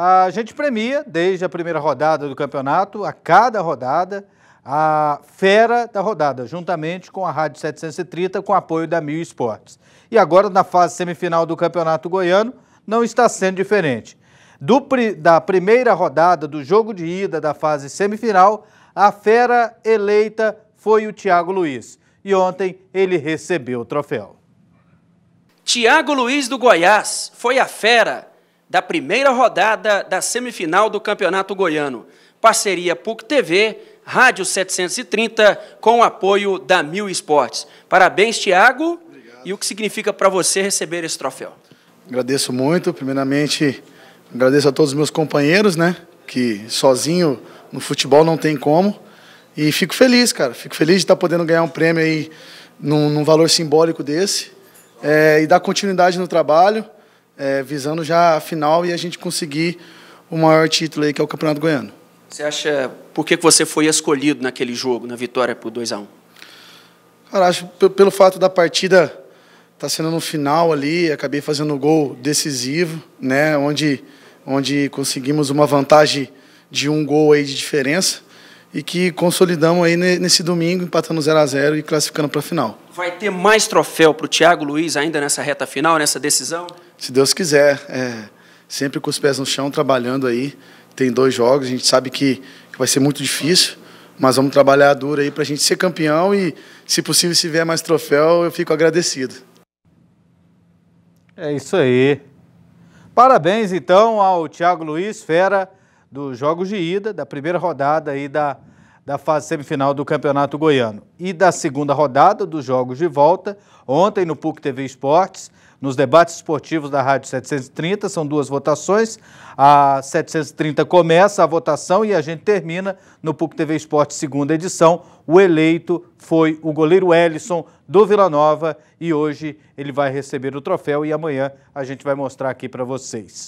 A gente premia, desde a primeira rodada do campeonato, a cada rodada, a fera da rodada, juntamente com a Rádio 730, com apoio da Mil Esportes. E agora, na fase semifinal do Campeonato Goiano, não está sendo diferente. Do, da primeira rodada do jogo de ida da fase semifinal, a fera eleita foi o Thiago Luiz. E ontem ele recebeu o troféu. Thiago Luiz do Goiás foi a fera da primeira rodada da semifinal do Campeonato Goiano. Parceria PUC TV, Rádio 730, com o apoio da Mil Esportes. Parabéns, Tiago. E o que significa para você receber esse troféu? Agradeço muito. Primeiramente, agradeço a todos os meus companheiros, né? Que sozinho no futebol não tem como. E fico feliz, cara. Fico feliz de estar tá podendo ganhar um prêmio aí num, num valor simbólico desse. É, e dar continuidade no trabalho é, visando já a final e a gente conseguir o maior título aí, que é o Campeonato Goiano. Você acha, por que você foi escolhido naquele jogo, na vitória por 2 a 1 um? Cara, acho pelo fato da partida estar tá sendo no final ali, acabei fazendo um gol decisivo, né, onde, onde conseguimos uma vantagem de um gol aí de diferença e que consolidamos aí nesse domingo, empatando 0 a 0 e classificando para a final. Vai ter mais troféu para o Thiago Luiz ainda nessa reta final, nessa decisão? se Deus quiser, é, sempre com os pés no chão, trabalhando aí. Tem dois jogos, a gente sabe que, que vai ser muito difícil, mas vamos trabalhar duro aí para a gente ser campeão e, se possível, se vier mais troféu, eu fico agradecido. É isso aí. Parabéns, então, ao Thiago Luiz Fera, dos Jogos de Ida, da primeira rodada aí da, da fase semifinal do Campeonato Goiano. E da segunda rodada dos Jogos de Volta, ontem no PUC TV Esportes, nos debates esportivos da Rádio 730. São duas votações. A 730 começa a votação e a gente termina no PUC TV Esporte, segunda edição. O eleito foi o goleiro Ellison do Vila Nova e hoje ele vai receber o troféu e amanhã a gente vai mostrar aqui para vocês.